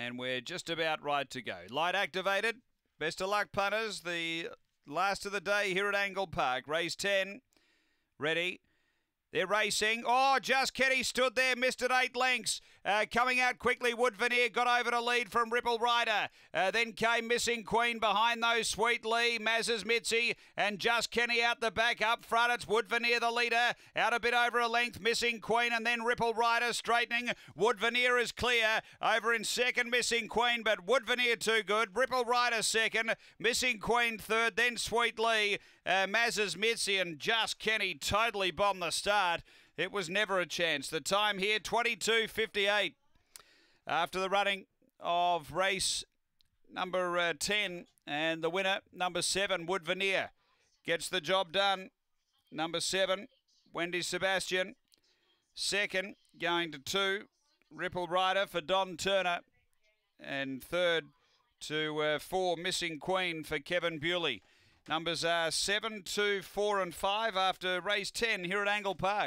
And we're just about right to go. Light activated. Best of luck, punters. The last of the day here at Angle Park. Race 10. Ready. They're racing. Oh, Just Kenny stood there, missed it eight lengths. Uh, coming out quickly, Wood Veneer got over to lead from Ripple Rider. Uh, then came Missing Queen behind those Sweet Lee, Maz's Mitzi, and Just Kenny out the back. Up front, it's Wood Veneer the leader. Out a bit over a length, Missing Queen, and then Ripple Rider straightening. Wood Veneer is clear. Over in second, Missing Queen, but Wood Veneer too good. Ripple Rider second, Missing Queen third, then Sweet Lee, uh, Maz's Mitzi, and Just Kenny totally bombed the start start. It was never a chance. The time here, 22.58. After the running of race number uh, 10 and the winner, number 7, Wood Veneer, gets the job done. Number 7, Wendy Sebastian. Second, going to 2, Ripple Rider for Don Turner. And third to uh, 4, Missing Queen for Kevin Bewley. Numbers are 7, 2, 4 and 5 after race 10 here at Angle Park.